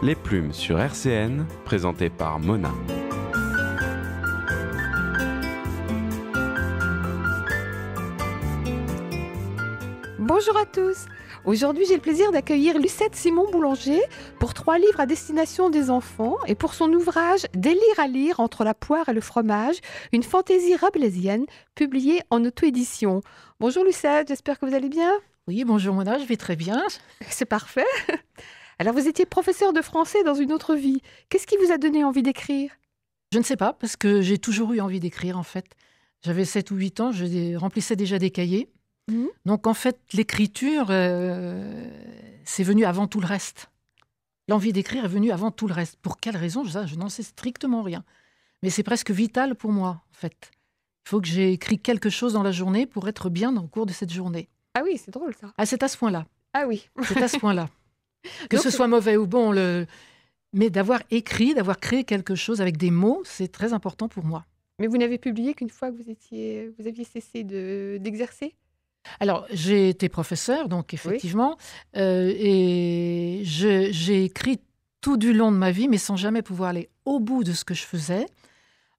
Les Plumes sur RCN, présenté par Mona. Bonjour à tous. Aujourd'hui, j'ai le plaisir d'accueillir Lucette Simon Boulanger pour trois livres à destination des enfants et pour son ouvrage Délire à lire entre la poire et le fromage, une fantaisie rabelaisienne publiée en auto-édition. Bonjour Lucette, j'espère que vous allez bien. Oui, bonjour Mona, je vais très bien. C'est parfait. Alors vous étiez professeur de français dans une autre vie. Qu'est-ce qui vous a donné envie d'écrire Je ne sais pas, parce que j'ai toujours eu envie d'écrire en fait. J'avais 7 ou 8 ans, je remplissais déjà des cahiers. Mmh. Donc en fait, l'écriture, euh, c'est venu avant tout le reste. L'envie d'écrire est venue avant tout le reste. Pour quelle raison Je n'en sais strictement rien. Mais c'est presque vital pour moi, en fait. Il faut que j'ai écrit quelque chose dans la journée pour être bien dans cours de cette journée. Ah oui, c'est drôle ça. Ah, c'est à ce point-là. Ah oui. c'est à ce point-là. Que ce soit mauvais ou bon, le... mais d'avoir écrit, d'avoir créé quelque chose avec des mots, c'est très important pour moi. Mais vous n'avez publié qu'une fois que vous, étiez, vous aviez cessé d'exercer alors, j'ai été professeur, donc effectivement, euh, et j'ai écrit tout du long de ma vie, mais sans jamais pouvoir aller au bout de ce que je faisais,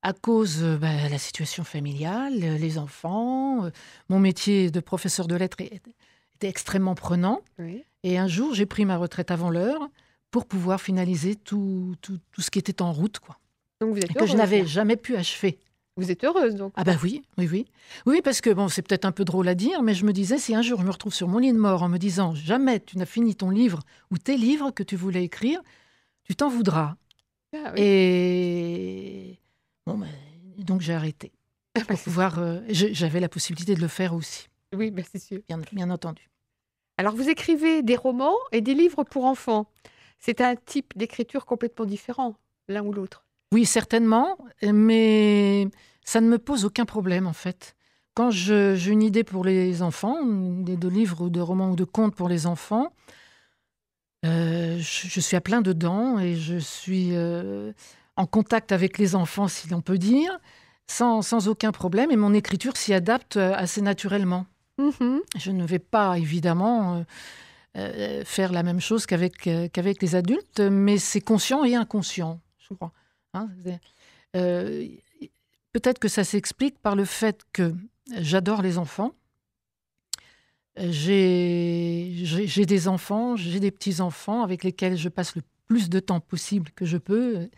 à cause euh, bah, de la situation familiale, les enfants, euh, mon métier de professeur de lettres était extrêmement prenant. Oui. Et un jour, j'ai pris ma retraite avant l'heure pour pouvoir finaliser tout, tout, tout, ce qui était en route, quoi. Donc vous êtes que je n'avais jamais pu achever. Vous êtes heureuse donc Ah bah oui, oui, oui. Oui, parce que bon, c'est peut-être un peu drôle à dire, mais je me disais, si un jour je me retrouve sur mon lit de mort en me disant, jamais tu n'as fini ton livre ou tes livres que tu voulais écrire, tu t'en voudras. Ah Et bon, ben donc j'ai arrêté. Ah bah, pour pouvoir, euh, j'avais la possibilité de le faire aussi. Oui, bien bah, sûr. bien entendu. Alors vous écrivez des romans et des livres pour enfants. C'est un type d'écriture complètement différent, l'un ou l'autre. Oui, certainement, mais ça ne me pose aucun problème en fait. Quand j'ai une idée pour les enfants, de livres ou de romans ou de contes pour les enfants, euh, je, suis à plein dedans et je suis euh, en contact avec les enfants, si l'on peut dire, sans aucun problème, et mon écriture s'y adapte euh, assez naturellement. Mhm. Je ne vais pas, évidemment, euh, euh, faire la même chose euh, qu'avec les adultes, mais c'est conscient et inconscient, je crois. Hein. Peut-être que ça s'explique par le fait que j'adore les enfants. J'ai des enfants, j'ai des petits-enfants avec lesquels je passe le plus de temps possible que je peux.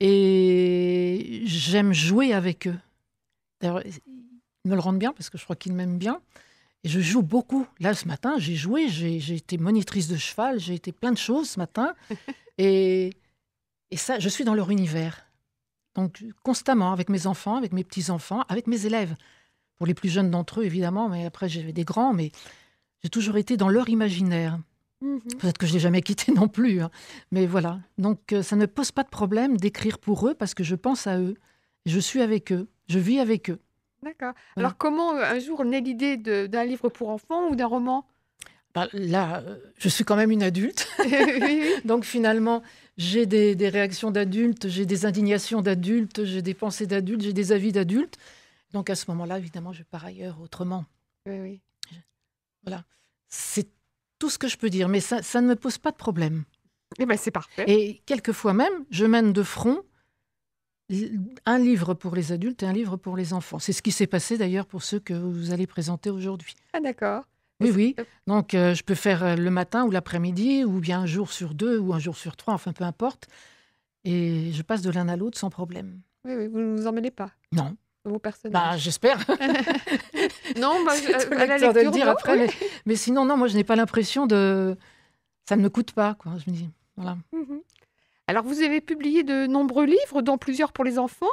Et j'aime jouer avec eux me le rendent bien parce que je crois qu'ils m'aiment bien. Et je joue beaucoup. Là, ce matin, j'ai joué, j'ai été monitrice de cheval, j'ai été plein de choses ce matin. et, ça, je suis dans leur univers. Donc, constamment, avec mes enfants, avec mes petits-enfants, avec mes élèves. Pour les plus jeunes d'entre eux, évidemment, mais après, j'avais des grands, mais j'ai toujours été dans leur imaginaire. Mm-hmm. Peut-être que je ne l'ai jamais quitté non plus. Hein. Mais voilà. Donc, euh, ça ne pose pas de problème d'écrire pour eux parce que je pense à eux. Je suis avec eux. Je vis avec eux. D'accord. Mmh. Alors, comment euh, un jour naît l'idée d'un livre pour enfants ou d'un roman bah, là, euh, je suis quand même une adulte. Donc finalement, j'ai des, réactions d'adultes, j'ai des indignations d'adultes, j'ai des pensées d'adultes, j'ai des avis d'adultes. Donc à ce moment-là, évidemment, je pars ailleurs autrement. oui, oui. Voilà. C'est tout ce que je peux dire, mais ça, ça ne me pose pas de problème. Eh bien, c'est parfait. Et quelquefois même, je mène de front un livre pour les adultes et un livre pour les enfants. C'est ce qui s'est passé d'ailleurs pour ceux que vous allez présenter aujourd'hui. Ah d'accord. Oui, oui. Euh, Donc, euh, je peux faire euh, le matin ou l'après-midi, ou bien un jour sur deux, ou un jour sur trois, enfin peu importe. Et je passe de l'un à l'autre sans problème. Oui, oui, vous ne vous emmenez pas Non. Vous, personnages bah, J'espère. non, bah, je, de le dire après. Mais, sinon, non, moi, je n'ai pas l'impression de. Ça ne me coûte pas, quoi. Je me dis, voilà. Mhm. Alors, vous avez publié de nombreux livres, dont plusieurs pour les enfants.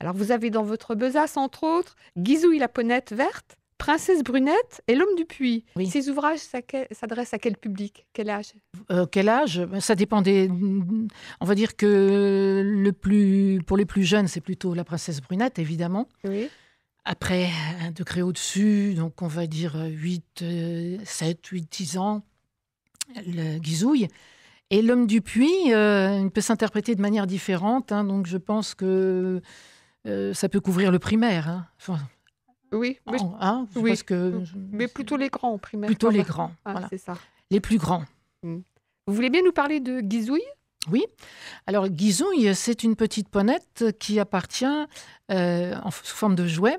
Alors, vous avez dans votre besace, entre autres, Guizouille la ponette verte, Princesse Brunette et L'homme du puits. Ces ouvrages s'adressent à quel public Quel âge euh, Quel âge ben, Ça dépend des. On va dire que le plus... pour les plus jeunes, c'est plutôt La Princesse Brunette, évidemment. Après, un degré au-dessus, donc on va dire 8, 7, 8, 10 ans, le Guizouille. Et l'homme du puits, euh, il peut s'interpréter de manière différente. Hein, donc je pense que euh, ça peut couvrir le primaire. Hein. oui, mais, hein, que, mm. mais plutôt les grands primaire. Plutôt les grands, ah, c'est ça. Les plus grands. Mm. Vous voulez bien nous parler de Guizouille oui. Alors, Guizouille, c'est une petite ponette qui appartient, euh, en, sous forme de jouet,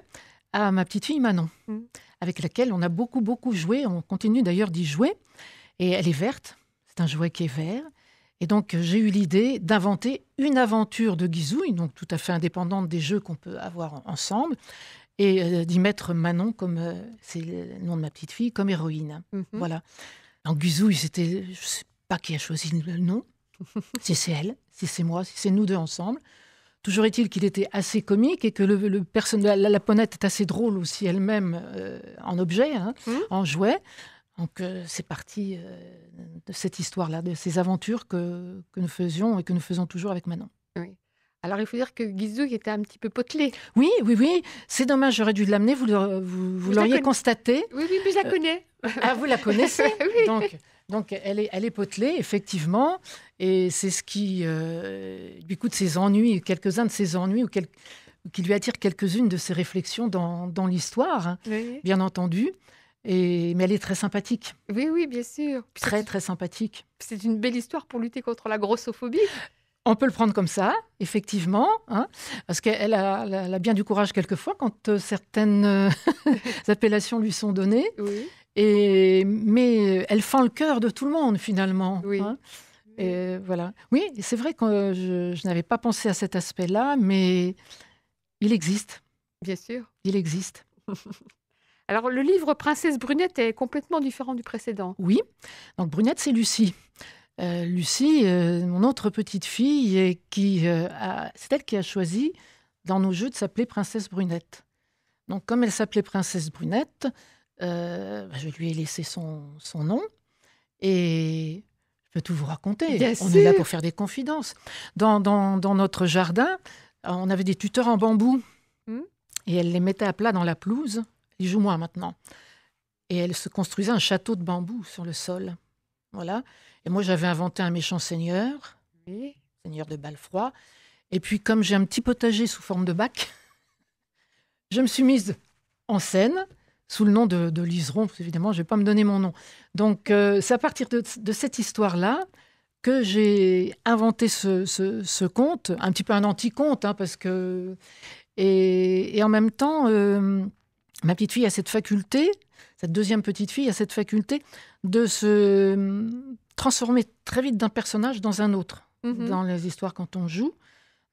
à ma petite fille Manon, mm. avec laquelle on a beaucoup, beaucoup joué. On continue d'ailleurs d'y jouer. Et elle est verte un jouet qui est vert. Et donc, j'ai eu l'idée d'inventer une aventure de guizouille, donc tout à fait indépendante des jeux qu'on peut avoir ensemble, et euh, d'y mettre Manon, comme euh, c'est le nom de ma petite fille, comme héroïne. Mhm. Voilà. En guizouille, c'était, je sais pas qui a choisi le nom, si c'est elle, si c'est moi, si c'est nous deux ensemble. Toujours est-il qu'il était assez comique et que le, personnage la, ponette est assez drôle aussi elle-même euh, en objet, hein, mhm. en jouet. Donc euh, c'est parti euh, de cette histoire-là, de ces aventures que, nous faisions et que nous faisons toujours avec Manon. Alors il faut dire que Guizou était un petit peu potelé. Oui, oui, oui. C'est dommage, j'aurais dû l'amener, vous, vous, l'auriez constaté. Oui, oui, mais je la euh, connais. ah, vous la connaissez oui. Donc, donc elle, est, elle est potelée, effectivement. Et c'est ce qui lui coûte ses ennuis, quelques-uns de ses ennuis, ou, qui lui attire quelques-unes de ses réflexions dans, l'histoire, hein. bien entendu mais elle est très sympathique. Oui, oui, bien sûr. Très, très sympathique. C'est une belle histoire pour lutter contre la grossophobie. On peut le prendre comme ça, effectivement, hein, parce qu'elle a, bien du courage quelquefois quand euh, certaines euh, appellations lui sont données. Et, mais elle fend le cœur de tout le monde, finalement. Hein. Oui. Et voilà. Oui, c'est vrai que je, je n'avais pas pensé à cet aspect-là, mais il existe. Bien sûr. Il existe. Alors, le livre Princesse Brunette est complètement différent du précédent. Oui. Donc, Brunette, c'est Lucie. Euh, Lucie, euh, mon autre petite fille, euh, c'est elle qui a choisi dans nos jeux de s'appeler Princesse Brunette. Donc, comme elle s'appelait Princesse Brunette, bah, je lui ai laissé son, nom. Et je peux tout vous raconter. on est là pour faire des confidences. Dans, dans, notre jardin, on avait des tuteurs en bambou. Hmm. Et elle les mettait à plat dans la pelouse il moi maintenant. Et elle se construisait un château de bambou sur le sol. Voilà. Et moi, j'avais inventé un méchant seigneur, seigneur de Balfroid. Et puis, comme j'ai un petit potager sous forme de bac, je me suis mise en scène sous le nom de, de Liseron, évidemment, je ne vais pas me donner mon nom. Donc, euh, c'est à partir de, cette histoire-là que j'ai inventé ce, ce, conte, un petit peu un anti-conte, hein, parce que. Et, en même temps, euh, ma petite fille a cette faculté, cette deuxième petite fille a cette faculté de se hum, transformer très vite d'un personnage dans un autre mhm. dans les histoires quand on joue.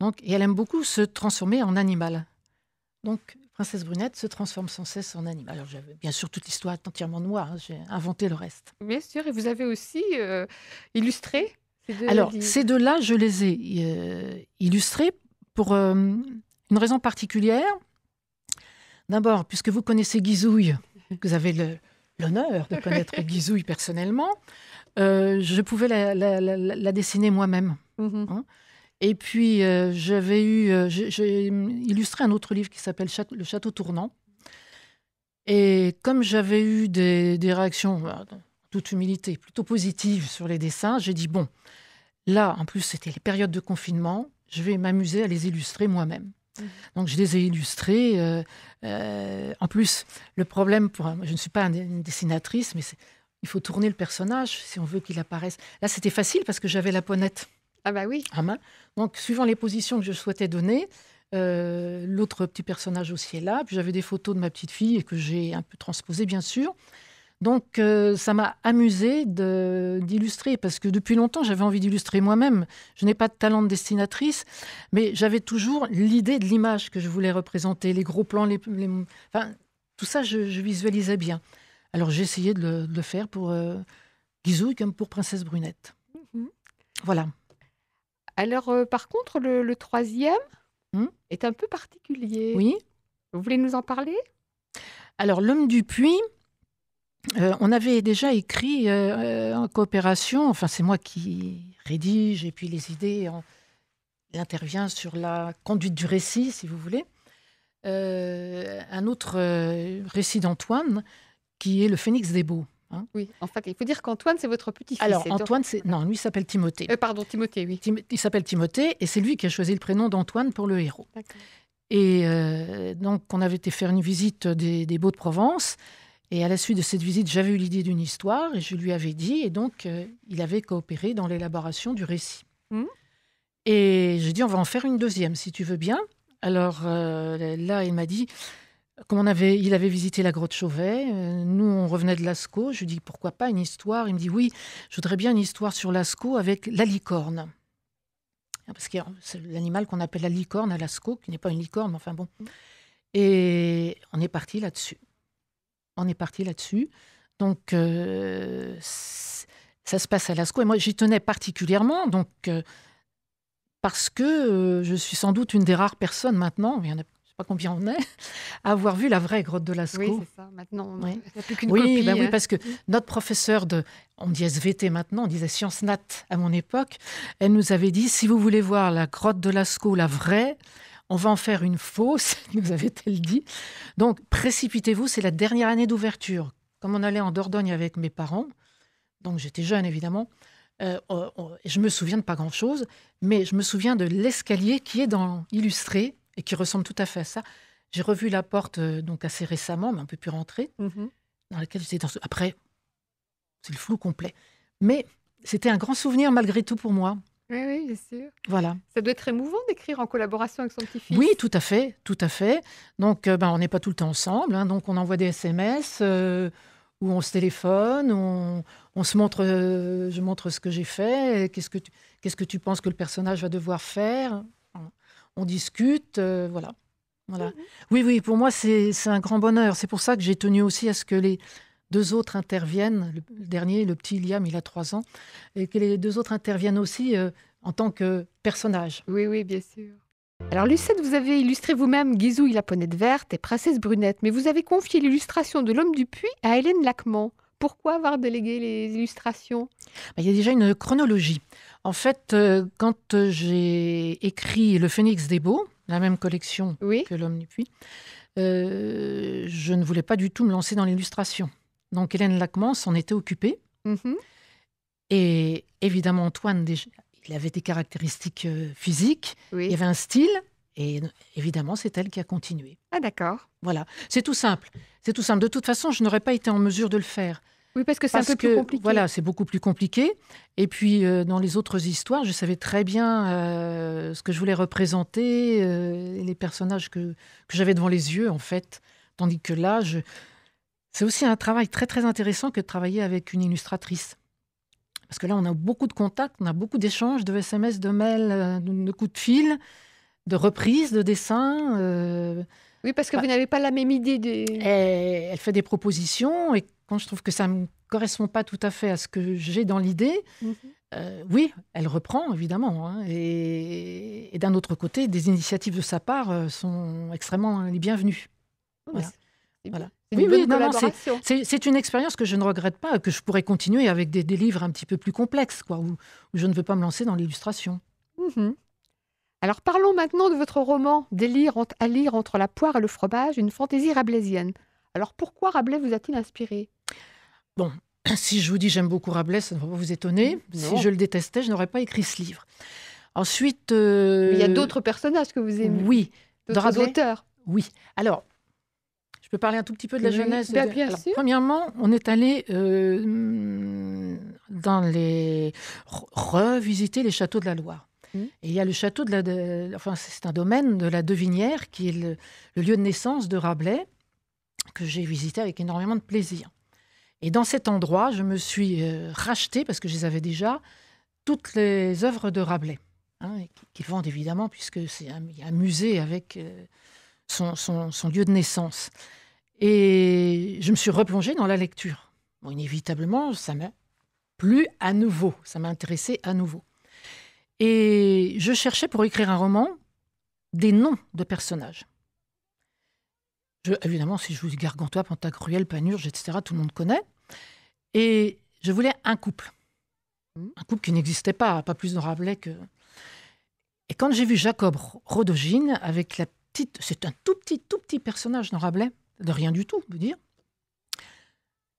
Donc, et elle aime beaucoup se transformer en animal. Donc, Princesse Brunette se transforme sans cesse en animal. Alors, j'avais bien sûr toute l'histoire entièrement noire, hein, j'ai inventé le reste. Bien sûr, et vous avez aussi euh, illustré ces deux Alors, ces deux-là, je les ai euh, illustrés pour euh, une raison particulière. D'abord, puisque vous connaissez Guizouille, vous avez l'honneur de connaître Guizouille personnellement, euh, je pouvais la, dessiner moi-même. Mhm. Hein. Et puis, euh, j'avais eu, euh, j'ai illustré un autre livre qui s'appelle Le Château Tournant. Et comme j'avais eu des, réactions, bah, toute humilité, plutôt positives sur les dessins, j'ai dit, bon, là, en plus, c'était les périodes de confinement, je vais m'amuser à les illustrer moi-même. Mm-hmm. Donc je les ai illustrés. Euh, euh, en plus, le problème, pour je ne suis pas une dessinatrice, mais il faut tourner le personnage si on veut qu'il apparaisse. Là, c'était facile parce que j'avais la poignette ah bah oui. main. Donc, suivant les positions que je souhaitais donner, euh, l'autre petit personnage aussi est là. Puis j'avais des photos de ma petite fille et que j'ai un peu transposées, bien sûr. Donc euh, ça m'a amusé d'illustrer, parce que depuis longtemps j'avais envie d'illustrer moi-même. Je n'ai pas de talent de dessinatrice, mais j'avais toujours l'idée de l'image que je voulais représenter, les gros plans, les, enfin, tout ça je, visualisais bien. Alors j'ai essayé de le, faire pour euh, Guizou comme pour Princesse Brunette. Mhm. Voilà. Alors euh, par contre, le, troisième hmm? est un peu particulier. Oui. Vous voulez nous en parler alors, l'homme du puits, euh, on avait déjà écrit euh, euh, en coopération, enfin c'est moi qui rédige et puis les idées, on, sur la conduite du récit si vous voulez. un autre récit d'Antoine qui est le Phénix des Beaux. Hein. Oui, en fait, il faut dire qu'Antoine, c'est votre petit-fils. Alors, Antoine, c'est... non, lui s'appelle Timothée. pardon, Timothée, oui. Il s'appelle Timothée et c'est lui qui a choisi le prénom d'Antoine pour le héros. Et donc, on avait été faire une visite des Beaux de Provence. Et à la suite de cette visite, j'avais eu l'idée d'une histoire et je lui avais dit, et donc euh, il avait coopéré dans l'élaboration du récit. Mmh. Et j'ai dit, on va en faire une deuxième, si tu veux bien. Alors euh, là, il m'a dit, comme on avait, il avait visité la grotte Chauvet, euh, nous on revenait de Lascaux, je lui dis, pourquoi pas une histoire Il me dit, oui, je voudrais bien une histoire sur Lascaux avec la licorne. Parce que c'est l'animal qu'on appelle la licorne à Lascaux, qui n'est pas une licorne, mais enfin bon. Et on est parti là-dessus on est parti là-dessus. Donc, euh, ça se passe à Lascaux. Et moi, j'y tenais particulièrement, donc, euh, parce que euh, je suis sans doute une des rares personnes maintenant, mais il y sais pas combien on est, à avoir vu la vraie grotte de Lascaux. Oui, c'est ça. Maintenant, il oui. a plus qu'une copie. Bah oui, hein. parce que notre professeur de... On dit SVT maintenant, on disait Sciences Nat à mon époque. Elle nous avait dit, si vous voulez voir la grotte de Lascaux, la vraie, on va en faire une fausse, nous avait-elle dit. Donc, précipitez-vous, c'est la dernière année d'ouverture. Comme on allait en Dordogne avec mes parents, donc j'étais jeune évidemment, euh, oh, oh, je me souviens de pas grand-chose, mais je me souviens de l'escalier qui est dans illustré et qui ressemble tout à fait à ça. J'ai revu la porte euh, donc assez récemment, mais on peut plus rentrer, mhm. dans laquelle j'étais Après, c'est le flou complet. Mais c'était un grand souvenir malgré tout pour moi. Oui, oui, bien sûr. Voilà. Ça doit être émouvant d'écrire en collaboration avec son petit-fils. Oui, tout à fait, tout à fait. Donc, euh, ben, on n'est pas tout le temps ensemble, hein. donc on envoie des SMS euh, ou on se téléphone, on, se montre, euh, je montre ce que j'ai fait, qu'est-ce que tu, qu'est-ce que tu penses que le personnage va devoir faire, on discute, voilà. Voilà. Mhm. Oui, oui, pour moi, c'est un grand bonheur. C'est pour ça que j'ai tenu aussi à ce que les, deux autres interviennent. Le dernier, le petit Liam, il a trois ans, et que les deux autres interviennent aussi euh, en tant que personnages. Oui, oui, bien sûr. Alors Lucette, vous avez illustré vous-même Guizou et la ponette verte et Princesse Brunette, mais vous avez confié l'illustration de l'homme du puits à Hélène Lacman. Pourquoi avoir délégué les illustrations bah, Il y a déjà une chronologie. En fait, euh, quand euh, j'ai écrit Le Phénix des Beaux, la même collection que L'homme du puits, je ne voulais pas du tout me lancer dans l'illustration. Donc Hélène Lacman s'en était occupée. Mhm. Et évidemment, Antoine, il avait des caractéristiques euh, physiques, il avait un style, et évidemment, c'est elle qui a continué. Ah d'accord. Voilà, c'est tout simple. C'est tout simple. De toute façon, je n'aurais pas été en mesure de le faire. Oui, parce que c'est un peu plus compliqué. Voilà, c'est beaucoup plus compliqué. Et puis, euh, dans les autres histoires, je savais très bien euh, ce que je voulais représenter, les personnages que j'avais devant les yeux, en fait. Tandis que là, je, c'est aussi un travail très très intéressant que de travailler avec une illustratrice. Parce que là, on a beaucoup de contacts, on a beaucoup d'échanges, de SMS, de mails, euh, de coups de fil, de reprises, de dessins. Euh, oui, parce que bah vous n'avez pas la même idée Elle fait des propositions et quand je trouve que ça ne correspond pas tout à fait à ce que j'ai dans l'idée, mhm. euh, oui, elle reprend, évidemment. Hein, et, d'un autre côté, des initiatives de sa part sont extrêmement les bienvenues. Voilà oui, oui, c'est une expérience que je ne regrette pas, que je pourrais continuer avec des, livres un petit peu plus complexes, quoi, où, je ne veux pas me lancer dans l'illustration. Mhm. Alors parlons maintenant de votre roman Délire à lire entre la poire et le fromage, une fantaisie rabelaisienne. Alors pourquoi Rabelais vous a-t-il inspiré Bon, si je vous dis j'aime beaucoup Rabelais, ça ne va pas vous étonner. Si je le détestais, je n'aurais pas écrit ce livre. Ensuite. Il y a euh, d'autres personnages que vous aimez. Oui. D'autres auteurs. Oui. Alors, je peux parler un tout petit peu de la jeunesse. Bah, de. premièrement, on est allé euh, dans les revisiter les châteaux de la Loire. Mmh. Et il y a le château de la, enfin c'est un domaine de la Devinière qui est le, lieu de naissance de Rabelais que j'ai visité avec énormément de plaisir. Et dans cet endroit, je me suis euh, racheté parce que je les avais déjà toutes les œuvres de Rabelais. Hein, qu'ils vendent évidemment, puisque c'est un, un musée avec euh, son, lieu de naissance. Et je me suis replongée dans la lecture. inévitablement, ça m'a plu à nouveau, ça m'a intéressée à nouveau. Et je cherchais pour écrire un roman des noms de personnages. évidemment, si je vous dis Gargantois, Pantagruel, Panurge, etc., tout le monde connaît. Et je voulais un couple. Mmh. Un couple qui n'existait pas, pas plus de Rabelais que. Et quand j'ai vu Jacob Rodogine avec la c'est un tout petit, tout petit personnage dans Rabelais, de rien du tout, vous dire.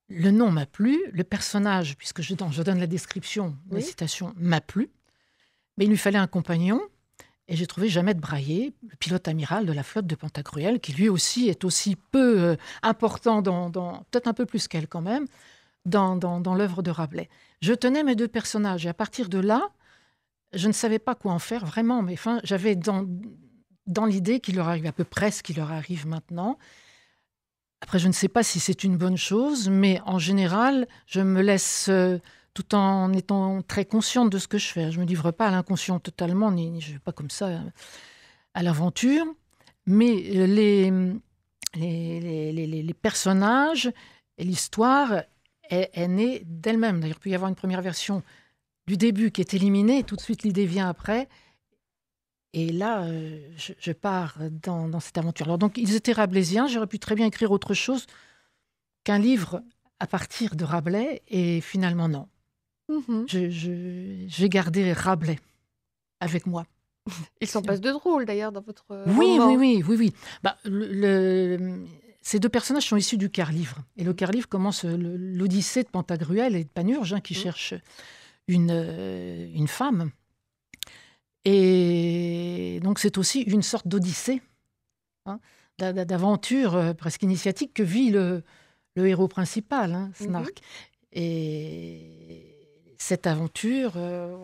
Le nom m'a plu, le personnage, puisque je, donne la description, la citation, m'a plu. Mais il lui fallait un compagnon, et j'ai trouvé de Braillé, le pilote amiral de la flotte de Pantagruel, qui lui aussi est aussi peu euh, important, dans, peut-être un peu plus qu'elle quand même, dans, dans, l'œuvre de Rabelais. Je tenais mes deux personnages, et à partir de là, je ne savais pas quoi en faire vraiment, mais j'avais dans, dans l'idée qu'il leur arrive à peu près ce qui leur arrive maintenant. Après, je ne sais pas si c'est une bonne chose, mais en général, je me laisse, euh, tout en étant très consciente de ce que je fais, je ne me livre pas à l'inconscient totalement, ni, je ne vais pas comme ça euh, à l'aventure, mais les, les, les, personnages et l'histoire est, née d'elle-même. D'ailleurs, il peut y avoir une première version du début qui est éliminée, tout de suite l'idée vient après. Et là, euh, je, pars dans, cette aventure. donc, ils étaient rabelaisiens. J'aurais pu très bien écrire autre chose qu'un livre à partir de Rabelais. Et finalement, non. Mhm. J'ai gardé Rabelais avec moi. Ils s'en passe de drôle, d'ailleurs, dans votre. Oui, oui, oui, oui, oui. Bah, le, ces deux personnages sont issus du car livre. Et le mhm. car livre commence euh, l'odyssée de Pantagruel et de Panurge, hein, qui mhm. cherche cherchent une, euh, une femme et donc c'est aussi une sorte d'odyssée, hein, d'aventure euh, presque initiatique que vit le, héros principal, hein, mhm. Snark. Et cette aventure, euh,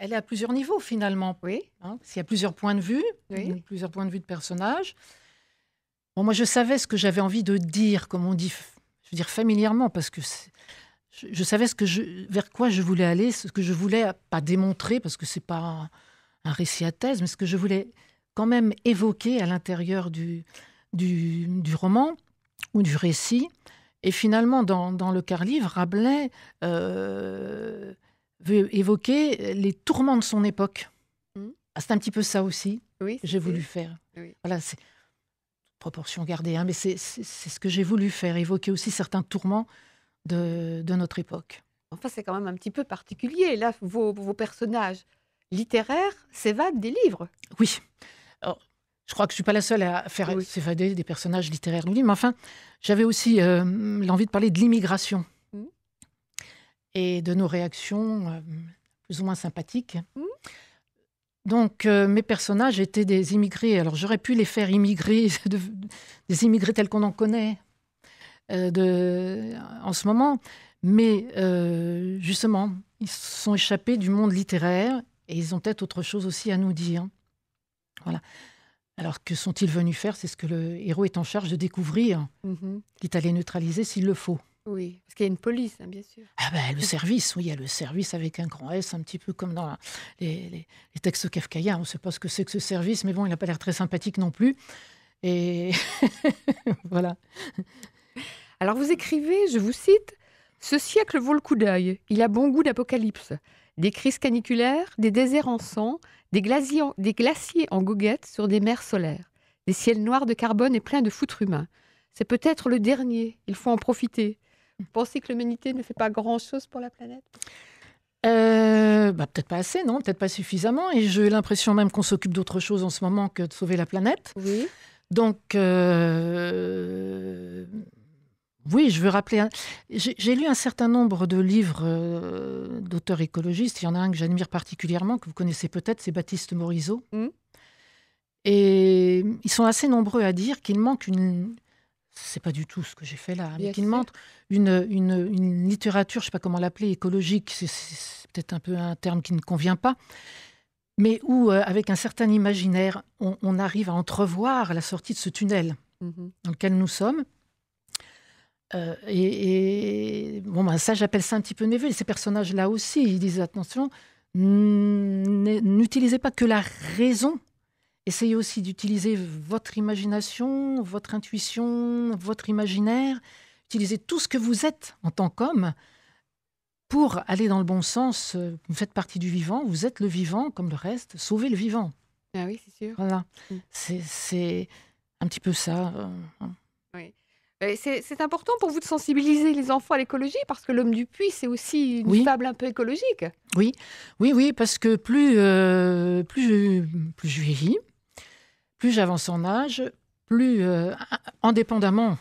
elle est à plusieurs niveaux finalement. Oui. Hein, y a plusieurs points de vue, plusieurs points de vue de personnages. Bon, moi, je savais ce que j'avais envie de dire, comme on dit, je veux dire familièrement, parce que je, savais ce que vers quoi je voulais aller, ce que je voulais pas démontrer, parce que c'est pas un récit à thèse, mais ce que je voulais quand même évoquer à l'intérieur du, du, roman ou du récit. Et finalement, dans, le quart livre, Rabelais euh, veut évoquer les tourments de son époque. Hmm. Ah, c'est un petit peu ça aussi que j'ai voulu faire. Voilà, c'est proportion gardée, hein, mais c'est ce que j'ai voulu faire, évoquer aussi certains tourments de, de notre époque. Enfin, c'est quand même un petit peu particulier, là, vos, vos personnages littéraire s'évade des livres. Oui. Alors, je crois que je ne suis pas la seule à faire s'évader des personnages littéraires mais enfin, j'avais aussi euh, l'envie de parler de l'immigration mmh. et de nos réactions euh, plus ou moins sympathiques. Mmh. Donc, euh, mes personnages étaient des immigrés. Alors, j'aurais pu les faire immigrer, des immigrés tels qu'on en connaît de, en ce moment, mais justement, ils sont échappés du monde littéraire et ils ont peut-être autre chose aussi à nous dire. Voilà. Alors que sont-ils venus faire C'est ce que le héros est en charge de découvrir, Il -hmm. quitte neutraliser s'il le faut. Oui, parce qu'il y a une police, hein, bien sûr. Ah ben, le service, oui, il y a le service avec un grand S, un petit peu comme dans les, textes kafkaïens. On ne sait pas ce que c'est que ce service, mais bon, il n'a pas l'air très sympathique non plus. Et voilà. Alors vous écrivez, je vous cite, Ce siècle vaut le coup d'œil, il a bon goût d'apocalypse des crises caniculaires, des déserts en sang, des glaciers en, des sur des mers solaires, des ciels noirs de carbone et pleins de foutre humain. C'est peut-être le dernier, il faut en profiter. Vous pensez que l'humanité ne fait pas grand-chose pour la planète euh, bah, peut-être pas assez, non, peut-être pas suffisamment. Et j'ai l'impression même qu'on s'occupe d'autre chose en ce moment que de sauver la planète. Oui. Donc, euh, oui, je veux rappeler. J'ai lu un certain nombre de livres euh, d'auteurs écologistes. Il y en a un que j'admire particulièrement, que vous connaissez peut-être, c'est Baptiste Morisot. Mmh. Et ils sont assez nombreux à dire qu'il manque une. C'est pas du tout ce que j'ai fait là, mais qu'il manque une, littérature, je sais pas comment l'appeler, écologique. C'est peut-être un peu un terme qui ne convient pas mais où, euh, avec un certain imaginaire, on, arrive à entrevoir la sortie de ce tunnel mmh dans lequel nous sommes. Euh, et, bon, bah, ça, j'appelle ça un petit peu Neville. Ces personnages-là aussi, ils disent attention, n'utilisez pas que la raison. Essayez aussi d'utiliser votre imagination, votre intuition, votre imaginaire. Utilisez tout ce que vous êtes en tant qu'homme pour aller dans le bon sens. Vous faites partie du vivant, vous êtes le vivant comme le reste. Sauvez le vivant. Ah oui, c'est sûr. Voilà. Mm. C'est un petit peu ça. Euh, hein. Oui. C'est important pour vous de sensibiliser les enfants à l'écologie parce que l'homme du puits, c'est aussi une fable un peu écologique. Oui, oui, oui, parce que plus, euh, plus, je, plus vieillis, plus j'avance en âge, plus, euh, indépendamment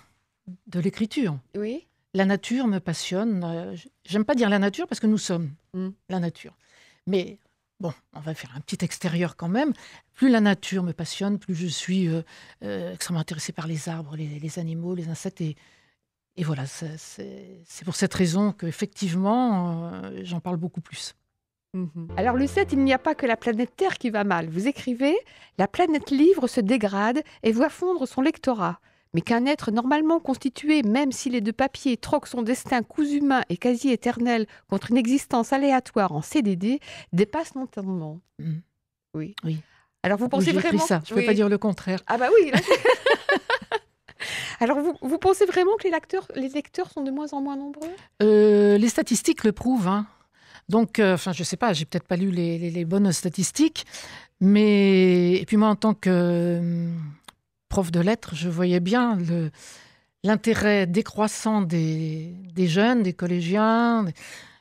de l'écriture, oui. la nature me passionne. Euh, j'aime pas dire la nature parce que nous sommes mm. la nature. Mais Bon, on va faire un petit extérieur quand même. Plus la nature me passionne, plus je suis euh, euh, extrêmement intéressée par les arbres, les, animaux, les insectes. Et, voilà, c'est pour cette raison qu'effectivement, euh, j'en parle beaucoup plus. Alors mhm. Alors Lucette, il n'y a pas que la planète Terre qui va mal. Vous écrivez, la planète livre se dégrade et voit fondre son lectorat mais qu'un être normalement constitué, même s'il est de papier, troque son destin humain et quasi éternel contre une existence aléatoire en CDD, dépasse l'entendement. Hmm. Oui. oui. Alors vous pensez vraiment ça Je ne pas dire le contraire. Ah bah oui. Alors, vous, pensez vraiment que les lecteurs, les lecteurs sont de moins en moins nombreux euh, Les statistiques le prouvent. Hein. Donc, euh, enfin, je ne sais pas, j'ai peut-être pas lu les, bonnes statistiques, mais et puis moi, en tant que de lettres, je voyais bien l'intérêt décroissant des, jeunes, des collégiens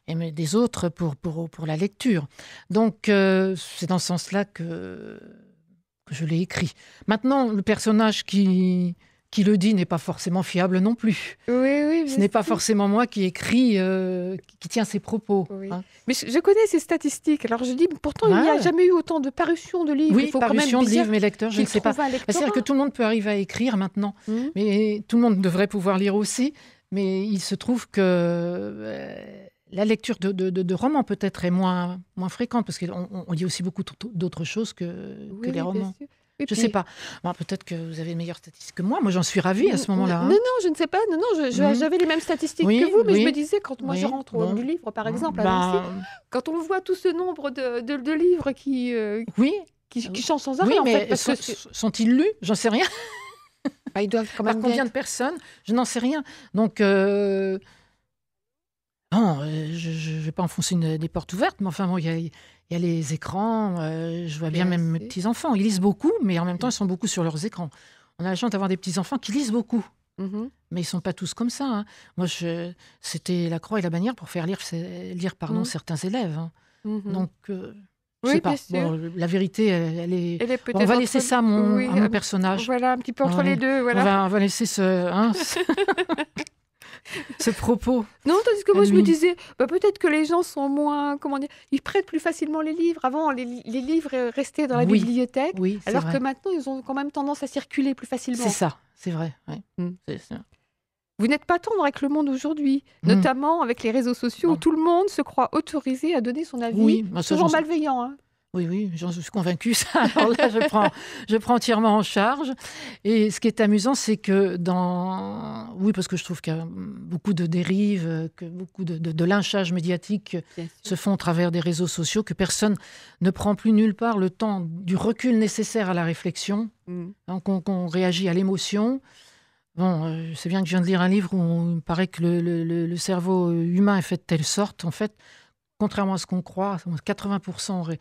et des autres pour, pour, pour la lecture. Donc euh, c'est dans ce sens-là que je l'ai écrit. Maintenant, le personnage qui, qui le dit n'est pas forcément fiable non plus. Ce n'est pas forcément moi qui écris, euh, qui tient ses propos. Hein. Mais je connais ces statistiques. Alors je dis, pourtant, il n'y a ah. jamais eu autant de parutions de livres. Oui, parutions de livres, mais lecteurs, je ne sais pas. Bah, c'est-à-dire que tout le monde peut arriver à écrire maintenant, mmh. mais tout le monde devrait pouvoir lire aussi. Mais il se trouve que euh, la lecture de, romans peut-être est moins, moins fréquente, parce qu'on lit aussi beaucoup d'autres choses que, que les romans je ne sais pas. Bon, peut-être que vous avez de meilleures statistiques que moi. Moi, j'en suis ravie à ce moment-là. Hein. Non, non, je ne sais pas. Non, non, mmh. j'avais les mêmes statistiques que vous, mais je me disais, quand moi je rentre au livre, par mmh, exemple, bah, euh, quand on voit tout ce nombre de, livres qui, euh, oui. qui, qui euh, chantent sans arrêt. Oui, en mais fait, sont-ils lus J'en sais rien. Bah, ils doivent quand même Par combien de personnes Je n'en sais rien. Donc. Non, euh, je ne vais pas enfoncer une, des portes ouvertes, mais enfin, bon, il y, a les écrans. Euh, je vois bien, même mes petits-enfants. Ils lisent beaucoup, mais en même temps, mm. ils sont beaucoup sur leurs écrans. On a la chance d'avoir des petits-enfants qui lisent beaucoup. Mm-hmm. Mais ils sont pas tous comme ça. Hein. Moi, c'était la croix et la bannière pour faire lire, lire pardon, mm. certains élèves. Hein. Mm-hmm. Donc, euh, je oui, sais pas. la vérité, elle, est. on va laisser ça à mon, personnage. Voilà, un petit peu entre les deux. Voilà. On, va, laisser ce. Hein. ce propos. Non, tandis que moi, je me disais, bah, peut-être que les gens sont moins, comment dire, ils prêtent plus facilement les livres. Avant, les, livres euh, restaient dans la bibliothèque, oui, alors que maintenant, ils ont quand même tendance à circuler plus facilement. C'est ça, c'est vrai. Mm, Vous n'êtes pas tendre avec le monde aujourd'hui, mm. notamment avec les réseaux sociaux, où tout le monde se croit autorisé à donner son avis, oui, toujours bah, malveillant. Hein. Oui, oui, j'en suis convaincue. Ça. je prends, je prends entièrement en charge. Et ce qui est amusant, c'est que dans. Oui, parce que je trouve qu'il y a beaucoup de dérives, que beaucoup de, de, médiatiques médiatique se font à travers des réseaux sociaux, que personne ne prend plus nulle part le temps du recul nécessaire à la réflexion. Mmh. Hein, qu'on on, réagit à l'émotion. Bon, je euh, sais bien que je viens de lire un livre où il me paraît que le, le, cerveau humain est fait de telle sorte, en fait, contrairement à ce qu'on croit, 80%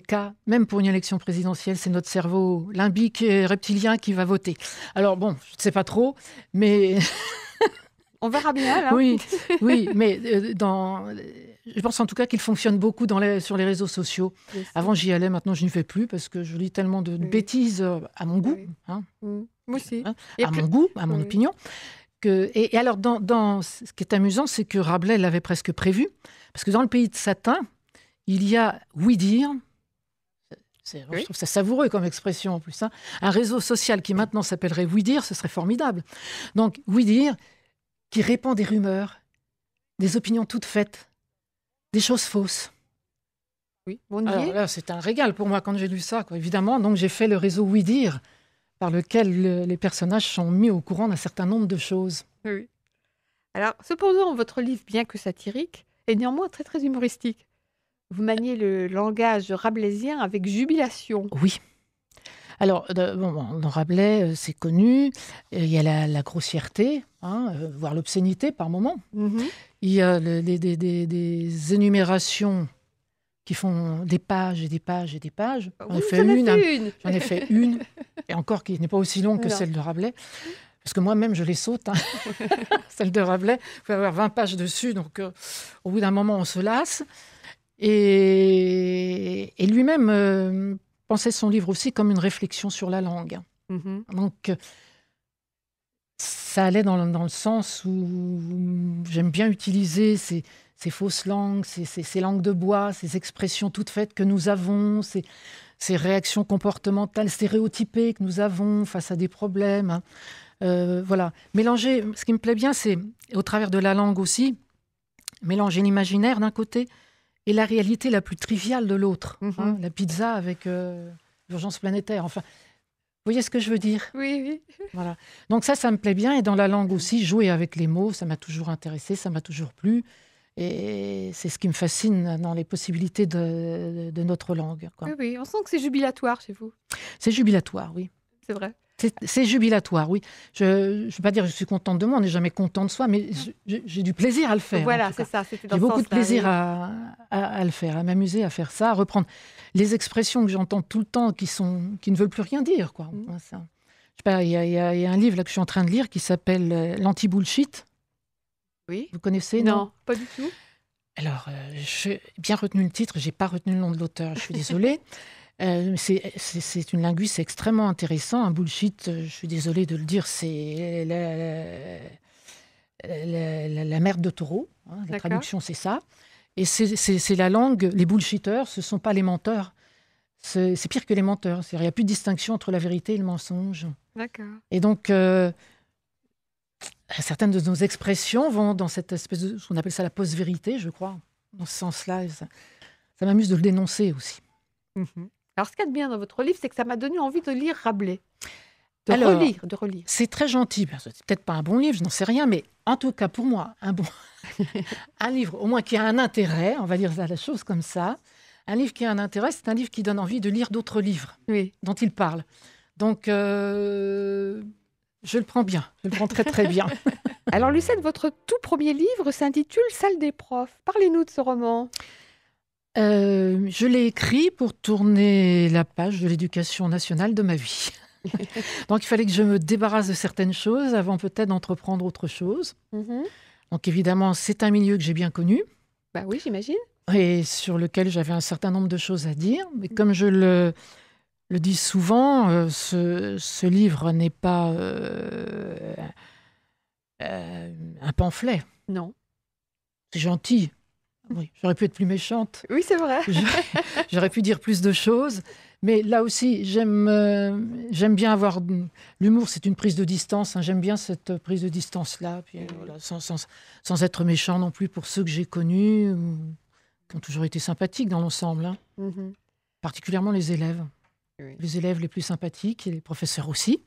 cas, même pour une élection présidentielle, c'est notre cerveau limbique et reptilien qui va voter. Alors bon, je ne sais pas trop, mais... On verra bien, hein. Oui, oui mais euh, dans... Je pense en tout cas qu'il fonctionne beaucoup sur les réseaux sociaux. Avant, j'y allais, maintenant, je n'y fais plus parce que je lis tellement de bêtises euh, à mon goût. Hein. Mmh. Moi aussi. Hein, à mon goût, à mon opinion. Et, alors, ce qui est amusant, c'est que Rabelais l'avait presque prévu. Parce que dans le pays de Satin, il y a oui dire, je trouve ça savoureux comme expression en plus. Hein. Un réseau social qui maintenant s'appellerait Oui ce serait formidable. Donc, Oui qui répand des rumeurs, des opinions toutes faites, des choses fausses. Oui, bon c'est un régal pour moi quand j'ai lu ça, évidemment. Donc, j'ai fait le réseau Oui par lequel les personnages sont mis au courant d'un certain nombre de choses. Oui. Alors, cependant, votre livre, bien que satirique, est néanmoins très, très humoristique. Vous maniez le langage rabelaisien avec jubilation. Oui. Alors, euh, bon, dans Rabelais, euh, c'est connu, euh, il y a la, grossièreté, hein, voire l'obscénité par moment. Mhm. Il y a des, énumérations qui font des pages et des pages et des pages. J'en ai fait hein. une. J'en ai fait une, et encore qui n'est pas aussi longue que celle de Rabelais. Parce que moi-même, je les saute. Hein. celle de Rabelais, il faut avoir 20 pages dessus, donc au bout d'un moment, on se lasse. Et, lui-même euh, pensait son livre aussi comme une réflexion sur la langue. Mm-hmm. Donc, euh, ça allait dans, le sens où j'aime bien utiliser ces, fausses langues, ces, langues de bois, ces expressions toutes faites que nous avons, ces, réactions comportementales stéréotypées que nous avons face à des problèmes. Hein. Euh, voilà. Mélanger, ce qui me plaît bien, c'est au travers de la langue aussi, mélanger l'imaginaire d'un côté et la réalité la plus triviale de l'autre. Hein, mhm. la pizza avec euh, l'urgence planétaire. Enfin, vous voyez ce que je veux dire Oui, oui. Voilà. Donc ça, ça me plaît bien. Et dans la langue aussi, jouer avec les mots, ça m'a toujours intéressé, ça m'a toujours plu. Et c'est ce qui me fascine dans les possibilités de, notre langue. oui, on sent que c'est jubilatoire chez vous. C'est jubilatoire, oui. C'est vrai. C'est jubilatoire, oui. Je ne veux pas dire que je suis contente de moi, on n'est jamais content de soi, mais j'ai du plaisir à le faire. Voilà, c'est ça. J'ai beaucoup de plaisir à, le faire, à m'amuser à faire ça, à reprendre les expressions que j'entends tout le temps qui, sont, qui ne veulent plus rien dire. Quoi. Ça, il y, a un livre là, que je suis en train de lire qui s'appelle euh, L'anti-bullshit. Oui. Vous connaissez Non, pas du tout. Alors, euh, j'ai bien retenu le titre, j'ai pas retenu le nom de l'auteur, je suis désolée. Euh, c'est une linguiste extrêmement intéressante. Un bullshit, euh, je suis désolée de le dire, c'est la, merde de taureau. Hein, la traduction, c'est ça. Et c'est la langue, les bullshitters, ce ne sont pas les menteurs. C'est pire que les menteurs. Il n'y a plus de distinction entre la vérité et le mensonge. D'accord. Et donc, euh, certaines de nos expressions vont dans cette espèce de. On appelle ça la post-vérité, je crois, dans ce sens-là. Ça, m'amuse de le dénoncer aussi. Mhm. Alors, ce qu'il y a de bien dans votre livre, c'est que ça m'a donné envie de lire Rabelais. De relire, de relire. C'est très gentil. C'est peut-être pas un bon livre, je n'en sais rien, mais en tout cas, pour moi, un bon. un livre, au moins, qui a un intérêt, on va dire la chose comme ça. Un livre qui a un intérêt, c'est un livre qui donne envie de lire d'autres livres dont il parle. Donc, euh, je le prends bien. Je le prends très, très bien. Alors, Lucette, votre tout premier livre s'intitule Salle des profs. Parlez-nous de ce roman. Euh, je l'ai écrit pour tourner la page de l'éducation nationale de ma vie. Donc il fallait que je me débarrasse de certaines choses avant peut-être d'entreprendre autre chose. Mhm. Donc évidemment, c'est un milieu que j'ai bien connu. Bah oui, j'imagine. Et sur lequel j'avais un certain nombre de choses à dire. Mais mhm. comme je le, le dis souvent, euh, ce, livre n'est pas euh, un pamphlet. Non. C'est gentil, oui, j'aurais pu être plus méchante. Oui, c'est vrai. j'aurais pu dire plus de choses. Mais là aussi, j'aime euh, j'aime bien avoir. L'humour, c'est une prise de distance. Hein. J'aime bien cette prise de distance-là. Euh, voilà, sans, être méchant non plus pour ceux que j'ai connus, qui ont toujours été sympathiques dans l'ensemble. Hein. Mm-hmm. Particulièrement les élèves. Les élèves les plus sympathiques et les professeurs aussi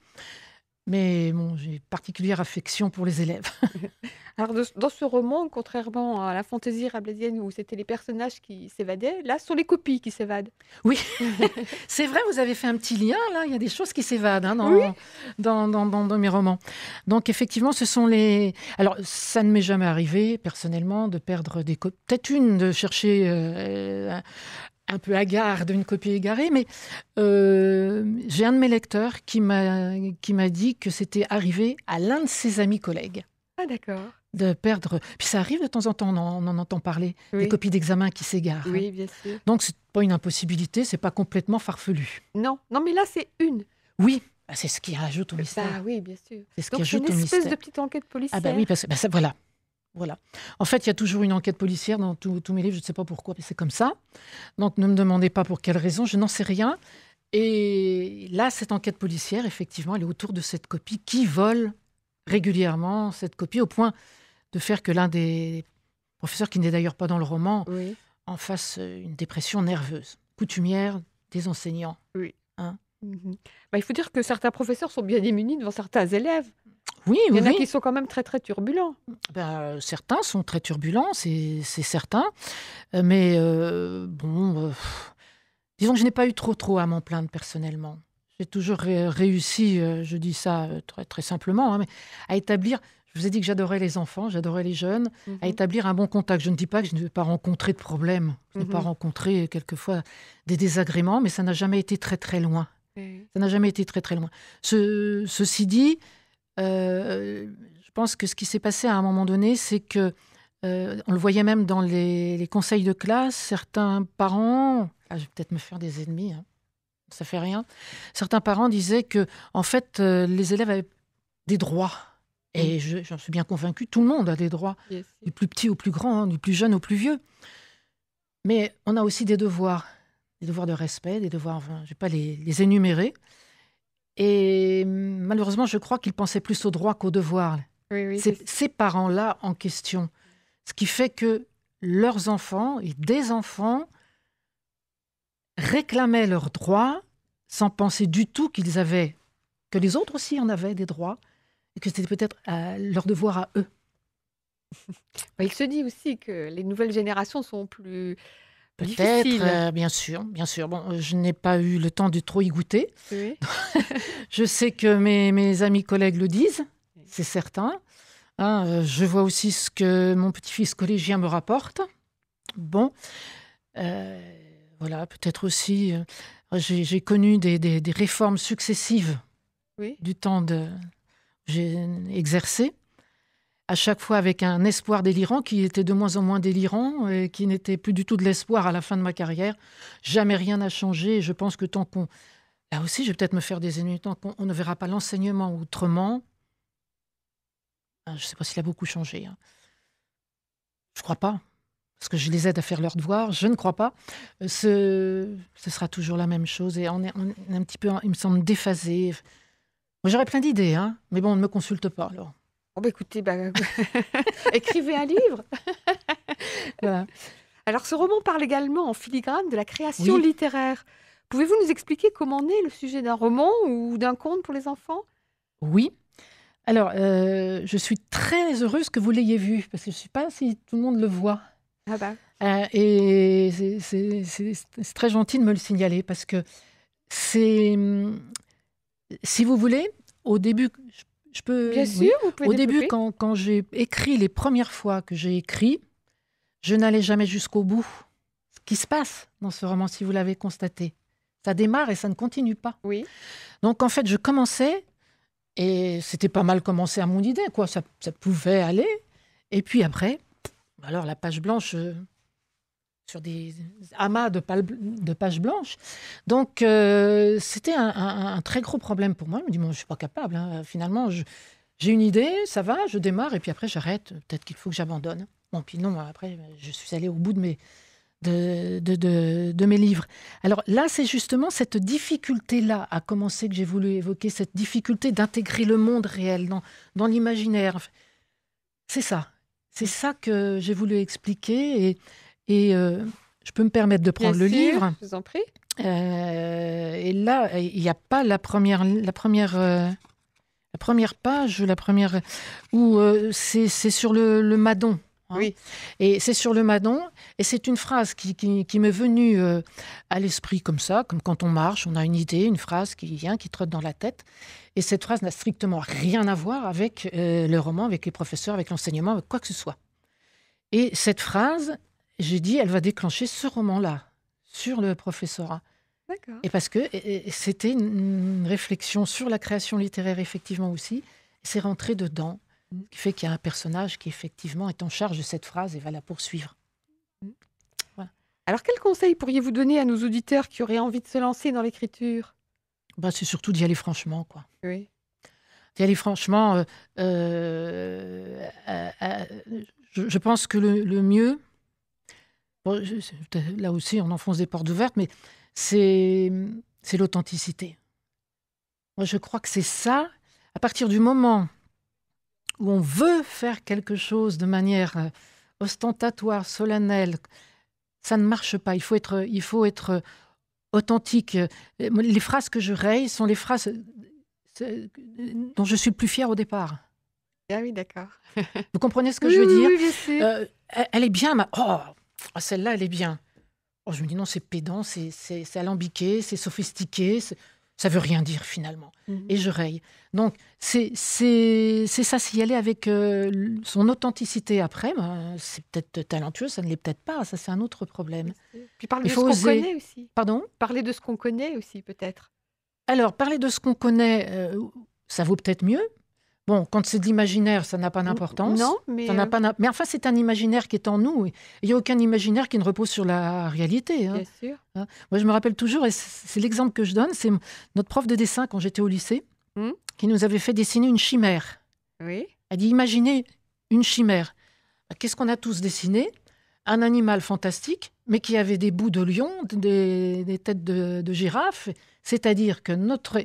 mais bon, j'ai particulière affection pour les élèves. Alors, dans ce roman, contrairement à la fantaisie rabelaisienne où c'était les personnages qui s'évadaient, là, ce sont les copies qui s'évadent. Oui, c'est vrai, vous avez fait un petit lien, là, il y a des choses qui s'évadent hein, dans, dans, mes romans. Donc, effectivement, ce sont les... Alors, ça ne m'est jamais arrivé, personnellement, de perdre des copies. Peut-être une, de chercher euh, un peu hagard d'une copie égarée, mais euh, j'ai un de mes lecteurs qui m'a dit que c'était arrivé à l'un de ses amis collègues. Ah d'accord. De perdre. Puis ça arrive de temps en temps, on en, entend parler, des copies d'examen qui s'égarent. Oui, bien sûr. Donc c'est pas une impossibilité, c'est pas complètement farfelu. Non, non, mais là c'est une. Oui, bah, c'est ce qui rajoute au bah mystère. Ah oui, bien sûr. C'est ce qui une espèce de petite enquête policière. Ah bah oui, parce que bah, ça, voilà, en fait, il y a toujours une enquête policière dans tous mes livres. Je ne sais pas pourquoi, mais c'est comme ça. Donc, ne me demandez pas pour quelle raison. Je n'en sais rien. Et là, cette enquête policière, effectivement, elle est autour de cette copie qui vole régulièrement cette copie au point de faire que l'un des professeurs, qui n'est d'ailleurs pas dans le roman, en fasse euh, une dépression nerveuse, coutumière des enseignants. Hein. Mhm. Bah, il faut dire que certains professeurs sont bien démunis devant certains élèves. Il y en a qui sont quand même très très turbulents. Ben, certains sont très turbulents, c'est certain. Euh, mais euh, bon, disons que je n'ai pas eu trop trop à m'en plaindre personnellement. J'ai toujours réussi, je dis ça très, très simplement, hein, à établir. Je vous ai dit que j'adorais les enfants, j'adorais les jeunes, à mhm. établir un bon contact. Je ne dis pas que je n'ai pas rencontré de problème, je n'ai pas mhm. rencontré quelquefois des désagréments, mais ça n'a jamais été très très loin. Ça n'a jamais été très très loin. ceci dit, euh, je pense que ce qui s'est passé à un moment donné, c'est que euh, on le voyait même dans les, conseils de classe, certains parents, ah, je vais peut-être me faire des ennemis, hein, ça fait rien. Certains parents disaient que, en fait, euh, les élèves avaient des droits. Et mm. j'en suis bien convaincu, tout le monde a des droits, du plus petit au plus grand, hein, du plus jeune au plus vieux. Mais on a aussi des devoirs, des devoirs de respect, des devoirs, je ne vais pas les énumérer, et mm, malheureusement, je crois qu'ils pensaient plus aux droits qu'aux devoirs. ces, parents-là en question. Ce qui fait que leurs enfants et des enfants réclamaient leurs droits sans penser du tout qu'ils avaient, que les autres aussi en avaient des droits, et que c'était peut-être euh, leur devoir à eux. Bah, il se dit aussi que les nouvelles générations sont plus Peut-être, euh, bien sûr, bien sûr. Bon, euh, je n'ai pas eu le temps de trop y goûter. je sais que mes, amis collègues le disent, c'est certain. Hein, euh, je vois aussi ce que mon petit-fils collégien me rapporte. Bon, voilà, peut-être aussi, j'ai connu des, réformes successives du temps de j'ai exercé à chaque fois avec un espoir délirant qui était de moins en moins délirant et qui n'était plus du tout de l'espoir à la fin de ma carrière. Jamais rien n'a changé je pense que tant qu'on... Là aussi, je vais peut-être me faire des ennemis, tant qu'on ne verra pas l'enseignement autrement. Hein, je ne sais pas s'il a beaucoup changé. Hein. Je ne crois pas. Parce que je les aide à faire leurs devoirs, je ne crois pas. Ce, sera toujours la même chose. Et on est, un petit peu, il me semble, déphasé. J'aurais plein d'idées, hein, mais bon, on ne me consulte pas alors. Bah, écoutez, bah, écrivez un livre. Alors, ce roman parle également en filigrane de la création littéraire. Pouvez-vous nous expliquer comment naît le sujet d'un roman ou d'un conte pour les enfants Oui. Alors, euh, je suis très heureuse que vous l'ayez vu, parce que je ne sais pas si tout le monde le voit. Ah ben. et c'est très gentil de me le signaler, parce que c'est, hum, si vous voulez, au début, je peux. Au début, quand, j'ai écrit, les premières fois que j'ai écrit, je n'allais jamais jusqu'au bout. Ce qui se passe dans ce roman, si vous l'avez constaté. Ça démarre et ça ne continue pas. Oui. Donc en fait, je commençais et c'était pas mal commencé à mon idée, quoi. ça pouvait aller. Et puis après, alors la page blanche, euh, sur des amas de, pages blanches. Donc, euh, c'était un, très gros problème pour moi. Je me dis, je ne suis pas capable. Hein. Finalement, j'ai une idée, ça va, je démarre, et puis après, j'arrête. Peut-être qu'il faut que j'abandonne. Bon, puis non, après, je suis allée au bout de mes, de, mes livres. Alors là, c'est justement cette difficulté-là à commencer que j'ai voulu évoquer, cette difficulté d'intégrer le monde réel dans, dans l'imaginaire. C'est ça. C'est ça que j'ai voulu expliquer. Et et euh, je peux me permettre de prendre le livre. Je vous en prie. Euh, et là, il n'y a pas la première, la première, euh, la première page, la première où c'est sur le, Madon. Hein. Oui. Et c'est sur le Madon, et c'est une phrase qui, qui m'est venue à l'esprit comme ça, comme quand on marche, on a une idée, une phrase qui vient, qui trotte dans la tête. Et cette phrase n'a strictement rien à voir avec le roman, avec les professeurs, avec l'enseignement, avec quoi que ce soit. Et cette phrase, j'ai dit, elle va déclencher ce roman-là, sur le professorat. Et parce que c'était une réflexion sur la création littéraire, effectivement aussi. C'est rentré dedans, ce mm. qui fait qu'il y a un personnage qui, effectivement, est en charge de cette phrase et va la poursuivre. Mm. Alors, quel conseil pourriez-vous donner à nos auditeurs qui auraient envie de se lancer dans l'écriture Bah, C'est surtout d'y aller franchement, quoi. Oui. D'y aller franchement. Euh, euh, euh, je, pense que le mieux, là aussi on enfonce des portes ouvertes, mais c'est l'authenticité. Moi je crois que c'est ça, à partir du moment où on veut faire quelque chose de manière euh, ostentatoire, solennelle, ça ne marche pas. Il faut être, il faut être euh, authentique. Euh, les phrases que je raye sont les phrases dont je suis le plus fier au départ. Ah oui, d'accord. Vous comprenez ce que je veux dire Elle est bien, ma... Oh, ah, celle-là, elle est bien. Oh, je me dis non, c'est pédant, c'est alambiqué, c'est sophistiqué, ça veut rien dire finalement. Mhm. Et je raye. Donc, c'est c'est ça, s'y aller avec euh, son authenticité après, ben, c'est peut-être talentueux, ça ne l'est peut-être pas, ça c'est un autre problème. Puis Il faut de ce qu'on connaît aussi. Pardon Parler de ce qu'on connaît aussi peut-être. Alors, parler de ce qu'on connaît, euh, ça vaut peut-être mieux, Bon, quand c'est d'imaginaire, ça n'a pas d'importance. Non, mais. Euh, mais enfin, c'est un imaginaire qui est en nous. Il n'y a aucun imaginaire qui ne repose sur la réalité. Hein. Bien sûr. Hein. Moi, je me rappelle toujours, et c'est l'exemple que je donne, c'est notre prof de dessin quand j'étais au lycée, hum. qui nous avait fait dessiner une chimère. Oui. Elle dit Imaginez une chimère. Qu'est-ce qu'on a tous dessiné Un animal fantastique, mais qui avait des bouts de lion, des, têtes de, girafe. C'est-à-dire que notre.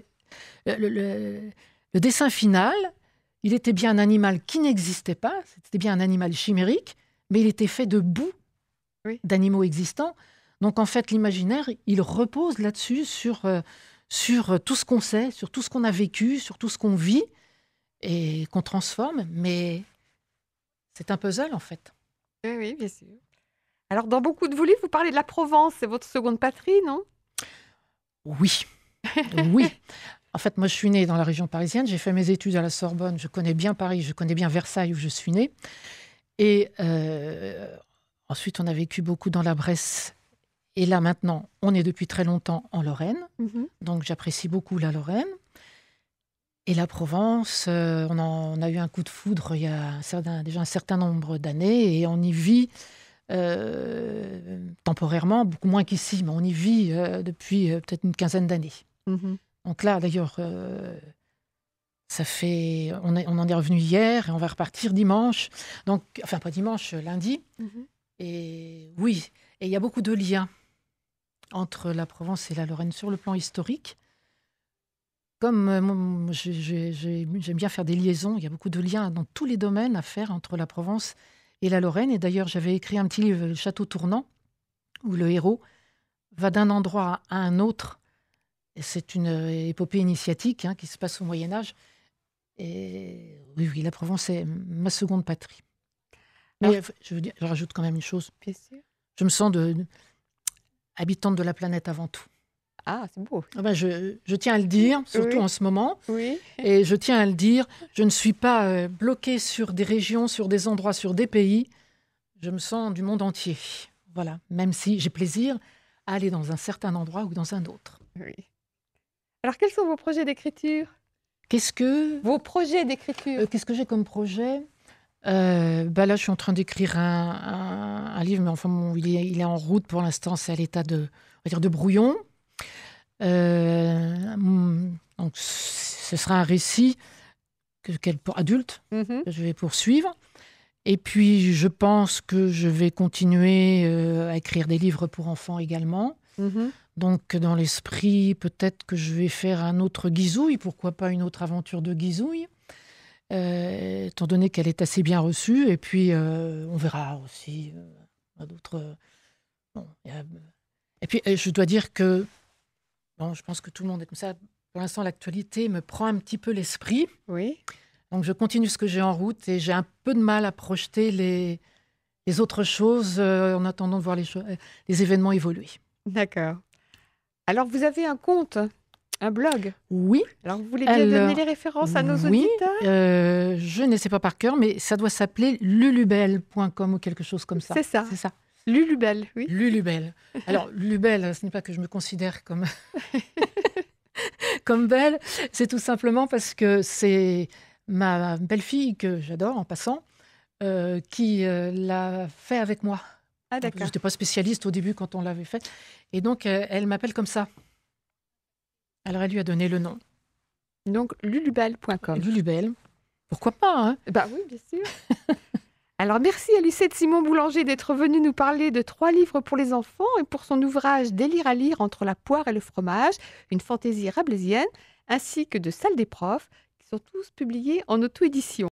Euh, le dessin final il était bien un animal qui n'existait pas, c'était bien un animal chimérique, mais il était fait de boue d'animaux existants. Donc en fait, l'imaginaire, il repose là-dessus, sur, euh, sur euh, tout ce qu'on sait, sur tout ce qu'on a vécu, sur tout ce qu'on vit et qu'on transforme, mais c'est un puzzle en fait. Oui, oui, bien sûr. Alors dans beaucoup de vos livres, vous parlez de la Provence, c'est votre seconde patrie, non Oui. oui. En fait, moi, je suis née dans la région parisienne. J'ai fait mes études à la Sorbonne. Je connais bien Paris. Je connais bien Versailles où je suis née. Et euh, ensuite, on a vécu beaucoup dans la Bresse. Et là, maintenant, on est depuis très longtemps en Lorraine. Mhm. Donc, j'apprécie beaucoup la Lorraine. Et la Provence, euh, on, en, a eu un coup de foudre il y a déjà un certain nombre d'années et on y vit euh, temporairement, beaucoup moins qu'ici, mais on y vit depuis peut-être une quinzaine d'années. Mhm. Donc là, d'ailleurs, euh, ça fait, on, en est revenu hier et on va repartir dimanche. Donc, enfin pas dimanche, euh, lundi. Mhm. Et oui, et il y a beaucoup de liens entre la Provence et la Lorraine sur le plan historique. Comme euh, j'aime bien faire des liaisons, il y a beaucoup de liens dans tous les domaines à faire entre la Provence et la Lorraine. Et d'ailleurs, j'avais écrit un petit livre, Le Château Tournant, où le héros va d'un endroit à un autre c'est une euh, épopée initiatique hein, qui se passe au Moyen Âge. Et oui, la Provence est ma seconde patrie. Mais je, rajoute quand même une chose. Je me sens de, habitante de la planète avant tout. Ah, c'est beau. Ah ben, je, tiens à le dire, surtout en ce moment. Oui. Et je tiens à le dire, je ne suis pas euh, bloquée sur des régions, sur des endroits, sur des pays. Je me sens du monde entier. Voilà, même si j'ai plaisir à aller dans un certain endroit ou dans un autre. Oui. Alors, quels sont vos projets d'écriture Qu'est-ce que. Vos projets d'écriture euh, Qu'est-ce que j'ai comme projet euh, bah Là, je suis en train d'écrire un, livre, mais enfin, il, est, en route pour l'instant, c'est à l'état de, brouillon. Euh, mm, donc, ce sera un récit que, pour adulte mm-hmm. que je vais poursuivre. Et puis, je pense que je vais continuer à écrire des livres pour enfants également. Mm-hmm. Donc dans l'esprit, peut-être que je vais faire un autre guisouille, pourquoi pas une autre aventure de guisouille, euh, étant donné qu'elle est assez bien reçue. Et puis euh, on verra aussi d'autres. Euh, et puis je dois dire que, bon, je pense que tout le monde est comme ça. Pour l'instant, l'actualité me prend un petit peu l'esprit. Oui. Donc je continue ce que j'ai en route et j'ai un peu de mal à projeter les, les autres choses en attendant de voir les, les événements évoluer. D'accord. Alors, vous avez un compte un blog Oui. Alors, vous voulez bien donner les références à nos auditeurs euh, Je ne sais pas par cœur, mais ça doit s'appeler lulubel.com ou quelque chose comme ça. C'est ça. C'est Lulubel, oui. Lulubel. Alors, Lulubel, ce n'est pas que je me considère comme, comme belle, c'est tout simplement parce que c'est ma belle-fille que j'adore en passant, euh, qui euh, l'a fait avec moi. Ah, Je n'étais pas spécialiste au début quand on l'avait fait. Et donc, euh, elle m'appelle comme ça. Alors, elle lui a donné le nom. Donc, lulubel.com. Lulubel. Pourquoi pas hein? Bah oui, bien sûr. Alors, merci à Lucette Simon Boulanger d'être venue nous parler de trois livres pour les enfants et pour son ouvrage Délire à lire entre la poire et le fromage, une fantaisie rabelaisienne, ainsi que de Salle des profs, qui sont tous publiés en auto-édition.